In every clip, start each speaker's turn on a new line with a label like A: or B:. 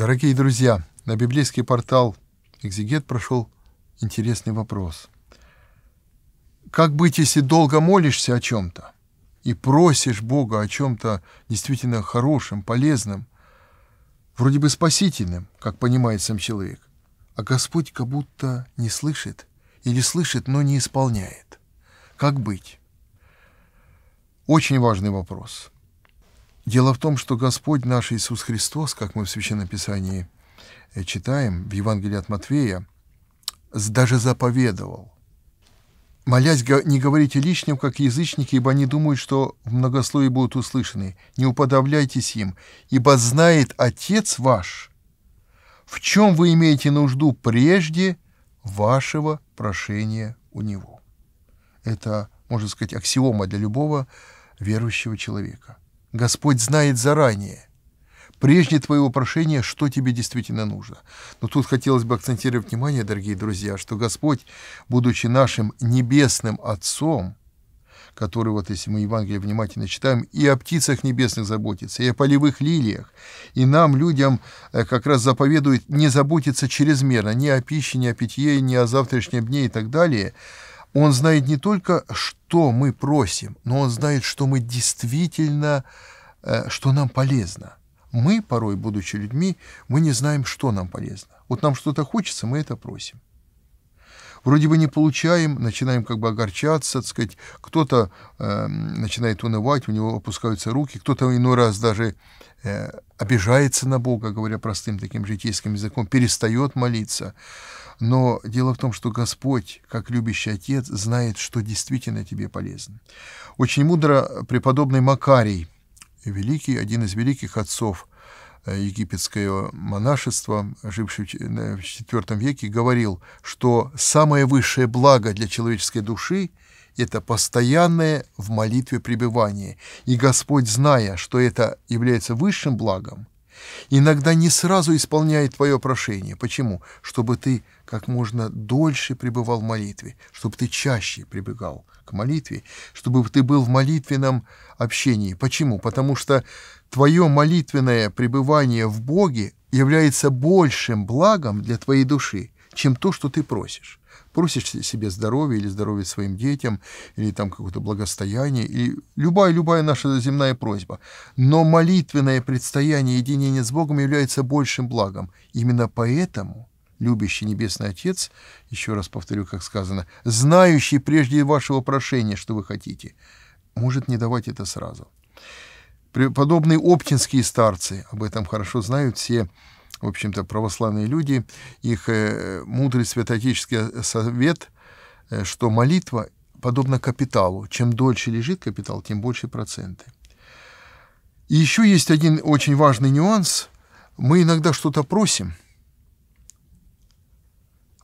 A: Дорогие друзья, на библейский портал «Экзегет» прошел интересный вопрос. Как быть, если долго молишься о чем-то и просишь Бога о чем-то действительно хорошем, полезном, вроде бы спасительным, как понимает сам человек, а Господь как будто не слышит или слышит, но не исполняет? Как быть? Очень важный вопрос. Дело в том, что Господь наш Иисус Христос, как мы в Священном Писании э, читаем, в Евангелии от Матвея, даже заповедовал. «Молясь, не говорите лишним, как язычники, ибо они думают, что в многословии будут услышаны. Не уподавляйтесь им, ибо знает Отец ваш, в чем вы имеете нужду прежде вашего прошения у Него». Это, можно сказать, аксиома для любого верующего человека. Господь знает заранее, прежде твоего прошения, что тебе действительно нужно. Но тут хотелось бы акцентировать внимание, дорогие друзья, что Господь, будучи нашим небесным Отцом, который, вот если мы Евангелие внимательно читаем, и о птицах небесных заботится, и о полевых лилиях, и нам, людям, э, как раз заповедует не заботиться чрезмерно ни о пище, ни о питье, ни о завтрашнем дне и так далее – он знает не только, что мы просим, но он знает, что мы действительно, э, что нам полезно. Мы, порой, будучи людьми, мы не знаем, что нам полезно. Вот нам что-то хочется, мы это просим. Вроде бы не получаем, начинаем как бы огорчаться, так сказать, кто-то э, начинает унывать, у него опускаются руки, кто-то иной раз даже э, обижается на Бога, говоря простым таким житейским языком, перестает молиться. Но дело в том, что Господь, как любящий Отец, знает, что действительно тебе полезно. Очень мудро преподобный Макарий, великий, один из великих отцов э, египетского монашества, живший в IV э, веке, говорил, что самое высшее благо для человеческой души – это постоянное в молитве пребывание. И Господь, зная, что это является высшим благом, иногда не сразу исполняет твое прошение. Почему? Чтобы ты как можно дольше пребывал в молитве, чтобы ты чаще прибегал к молитве, чтобы ты был в молитвенном общении. Почему? Потому что твое молитвенное пребывание в Боге является большим благом для твоей души, чем то, что ты просишь. Просишь себе здоровья или здоровья своим детям, или там какое-то благостояние, или любая-любая наша земная просьба. Но молитвенное предстояние единение с Богом является большим благом. Именно поэтому любящий Небесный Отец, еще раз повторю, как сказано, знающий прежде вашего прошения, что вы хотите, может не давать это сразу. Подобные оптинские старцы, об этом хорошо знают все в общем-то, православные люди, их э, мудрый святоотеческий совет, э, что молитва подобна капиталу. Чем дольше лежит капитал, тем больше проценты. И еще есть один очень важный нюанс. Мы иногда что-то просим,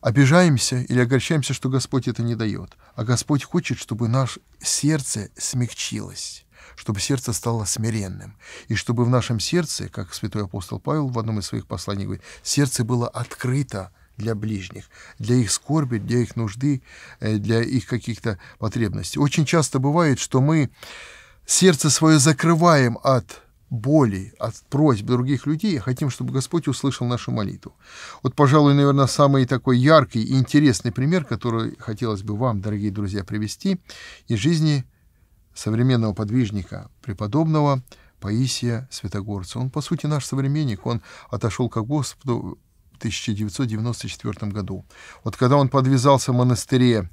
A: обижаемся или огорчаемся, что Господь это не дает. А Господь хочет, чтобы наше сердце смягчилось чтобы сердце стало смиренным, и чтобы в нашем сердце, как святой апостол Павел в одном из своих посланий говорит, сердце было открыто для ближних, для их скорби, для их нужды, э, для их каких-то потребностей. Очень часто бывает, что мы сердце свое закрываем от боли, от просьб других людей, а хотим, чтобы Господь услышал нашу молитву. Вот, пожалуй, наверное, самый такой яркий и интересный пример, который хотелось бы вам, дорогие друзья, привести из жизни современного подвижника преподобного Паисия Святогорца. Он, по сути, наш современник, он отошел к Господу в 1994 году. Вот когда он подвязался в монастыре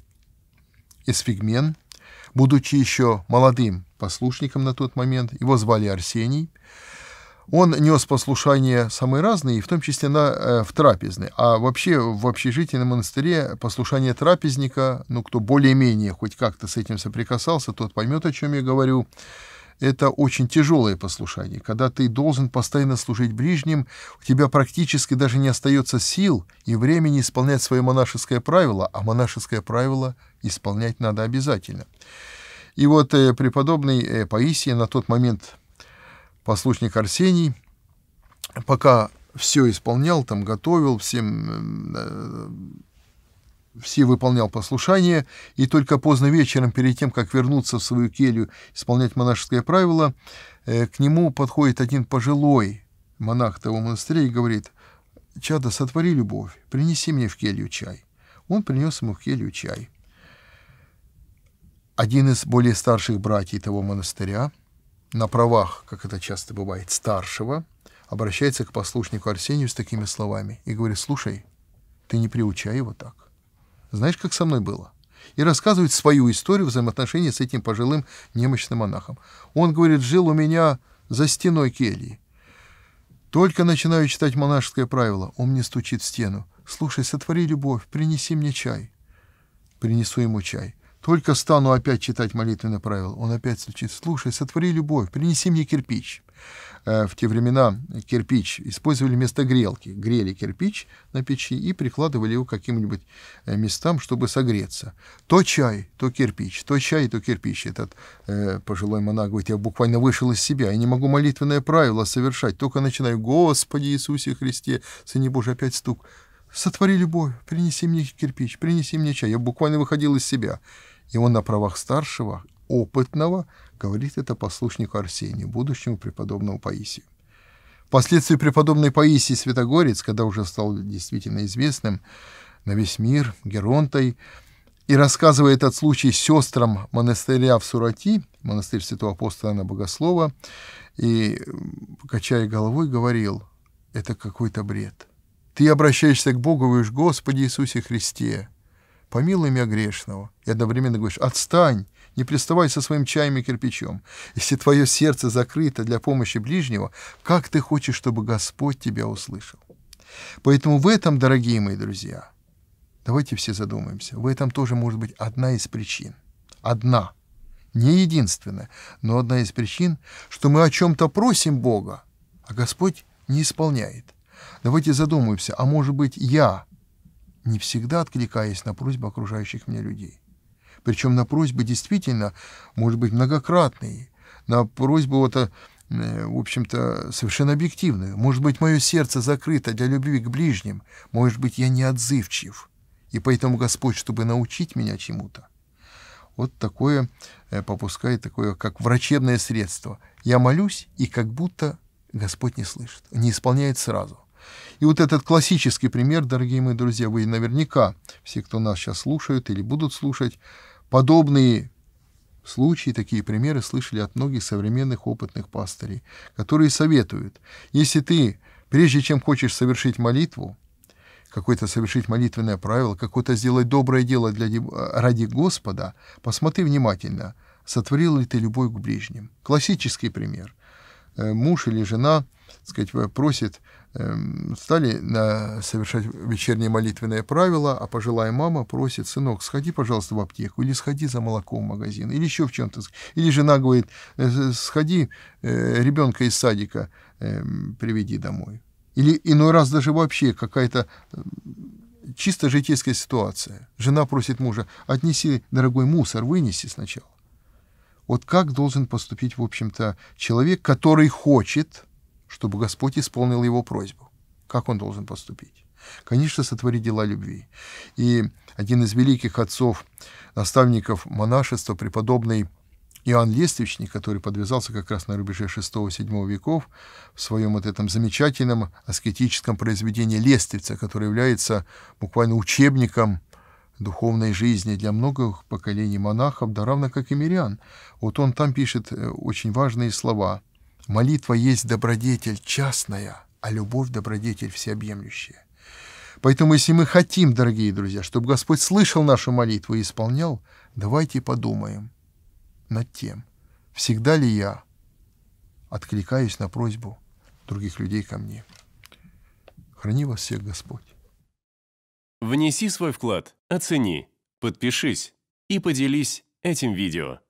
A: Эсфигмен, будучи еще молодым послушником на тот момент, его звали Арсений, он нес послушания самые разные, в том числе на, э, в трапезной. А вообще в общежитии на монастыре послушание трапезника, ну, кто более-менее хоть как-то с этим соприкасался, тот поймет, о чем я говорю. Это очень тяжелое послушание, когда ты должен постоянно служить ближним, у тебя практически даже не остается сил и времени исполнять свое монашеское правило, а монашеское правило исполнять надо обязательно. И вот э, преподобный э, Паисий на тот момент послушник Арсений, пока все исполнял, там готовил, всем, э, все выполнял послушание, и только поздно вечером, перед тем, как вернуться в свою келью исполнять монашеское правило, э, к нему подходит один пожилой монах того монастыря и говорит, чада сотвори любовь, принеси мне в келью чай». Он принес ему в келью чай. Один из более старших братьев того монастыря – на правах, как это часто бывает, старшего, обращается к послушнику Арсению с такими словами и говорит, слушай, ты не приучай его так. Знаешь, как со мной было? И рассказывает свою историю взаимоотношений с этим пожилым немощным монахом. Он говорит, жил у меня за стеной кельи. Только начинаю читать монашеское правило, он мне стучит в стену. «Слушай, сотвори любовь, принеси мне чай». Принесу ему чай. Только стану опять читать молитвенное правило. Он опять стучит. Слушай, сотвори любовь, принеси мне кирпич. Э, в те времена кирпич использовали вместо грелки. Грели кирпич на печи и прикладывали его к каким-нибудь э, местам, чтобы согреться. То чай, то кирпич, то чай, то кирпич. Этот э, пожилой монах говорит, я буквально вышел из себя, я не могу молитвенное правило совершать, только начинаю, Господи Иисусе Христе, Сыне Божий, опять стук. Сотвори любовь, принеси мне кирпич, принеси мне чай. Я буквально выходил из себя и он на правах старшего, опытного, говорит это послушнику Арсению, будущему преподобному Паисию. Впоследствии преподобный Паисий Святогорец, когда уже стал действительно известным на весь мир, Геронтой, и рассказывает этот случай сестрам монастыря в Сурати, монастырь святого апостола на Богослова, и, качая головой, говорил, это какой-то бред. Ты обращаешься к Богу и говоришь, Господи Иисусе Христе, помилуй меня грешного, и одновременно говоришь, отстань, не приставай со своим чаем и кирпичом. Если твое сердце закрыто для помощи ближнего, как ты хочешь, чтобы Господь тебя услышал? Поэтому в этом, дорогие мои друзья, давайте все задумаемся, в этом тоже может быть одна из причин. Одна. Не единственная, но одна из причин, что мы о чем-то просим Бога, а Господь не исполняет. Давайте задумаемся, а может быть я не всегда откликаясь на просьбы окружающих меня людей. Причем на просьбы действительно, может быть, многократные, на просьбу вот, э, в общем-то, совершенно объективную. Может быть, мое сердце закрыто для любви к ближним, может быть, я не отзывчив, и поэтому Господь, чтобы научить меня чему-то, вот такое э, попускает, такое как врачебное средство. Я молюсь, и как будто Господь не слышит, не исполняет сразу. И вот этот классический пример, дорогие мои друзья, вы наверняка, все, кто нас сейчас слушают или будут слушать, подобные случаи, такие примеры слышали от многих современных опытных пастырей, которые советуют, если ты, прежде чем хочешь совершить молитву, какое-то совершить молитвенное правило, какое-то сделать доброе дело для, ради Господа, посмотри внимательно, сотворил ли ты любовь к ближним. Классический пример. Э, муж или жена сказать, просит Эм, стали на, э, совершать вечерние молитвенные правила, а пожилая мама просит, сынок, сходи, пожалуйста, в аптеку, или сходи за молоком в магазин, или еще в чем-то. Или жена говорит, «Э, э, сходи, ребенка из садика эм, приведи домой. Или иной раз даже вообще какая-то эм, чисто житейская ситуация. Жена просит мужа, отнеси, дорогой, мусор, вынеси сначала. Вот как должен поступить, в общем-то, человек, который хочет – чтобы Господь исполнил его просьбу. Как он должен поступить? Конечно, сотворить дела любви. И один из великих отцов, наставников монашества, преподобный Иоанн Лествичник, который подвязался как раз на рубеже VI-VII веков в своем вот этом замечательном аскетическом произведении «Лествица», которое является буквально учебником духовной жизни для многих поколений монахов, да равно как и мирян. Вот он там пишет э, очень важные слова – Молитва есть добродетель частная, а любовь — добродетель всеобъемлющая. Поэтому, если мы хотим, дорогие друзья, чтобы Господь слышал нашу молитву и исполнял, давайте подумаем над тем, всегда ли я откликаюсь на просьбу других людей ко мне. Храни вас всех Господь. Внеси свой вклад, оцени, подпишись и поделись этим видео.